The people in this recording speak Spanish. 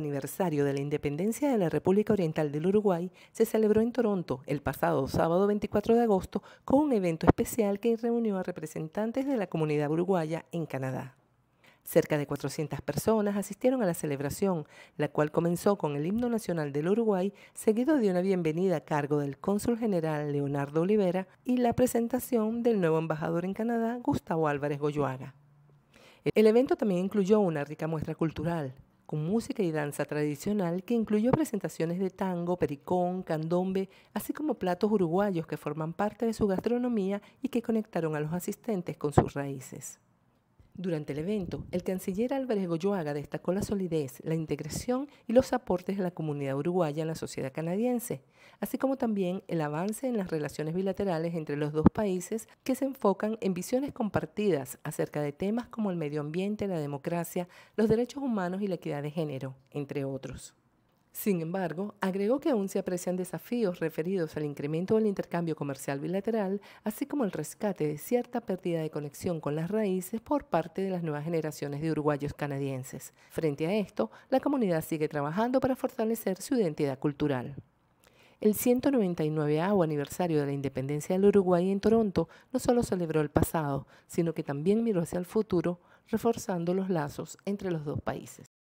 aniversario de la independencia de la República Oriental del Uruguay se celebró en Toronto el pasado sábado 24 de agosto con un evento especial que reunió a representantes de la comunidad uruguaya en Canadá. Cerca de 400 personas asistieron a la celebración, la cual comenzó con el himno nacional del Uruguay, seguido de una bienvenida a cargo del cónsul general Leonardo Olivera y la presentación del nuevo embajador en Canadá, Gustavo Álvarez Goyoaga. El evento también incluyó una rica muestra cultural, con música y danza tradicional que incluyó presentaciones de tango, pericón, candombe, así como platos uruguayos que forman parte de su gastronomía y que conectaron a los asistentes con sus raíces. Durante el evento, el canciller Álvarez Goyoaga destacó la solidez, la integración y los aportes de la comunidad uruguaya en la sociedad canadiense, así como también el avance en las relaciones bilaterales entre los dos países que se enfocan en visiones compartidas acerca de temas como el medio ambiente, la democracia, los derechos humanos y la equidad de género, entre otros. Sin embargo, agregó que aún se aprecian desafíos referidos al incremento del intercambio comercial bilateral, así como el rescate de cierta pérdida de conexión con las raíces por parte de las nuevas generaciones de uruguayos canadienses. Frente a esto, la comunidad sigue trabajando para fortalecer su identidad cultural. El 199 aniversario de la independencia del Uruguay en Toronto no solo celebró el pasado, sino que también miró hacia el futuro, reforzando los lazos entre los dos países.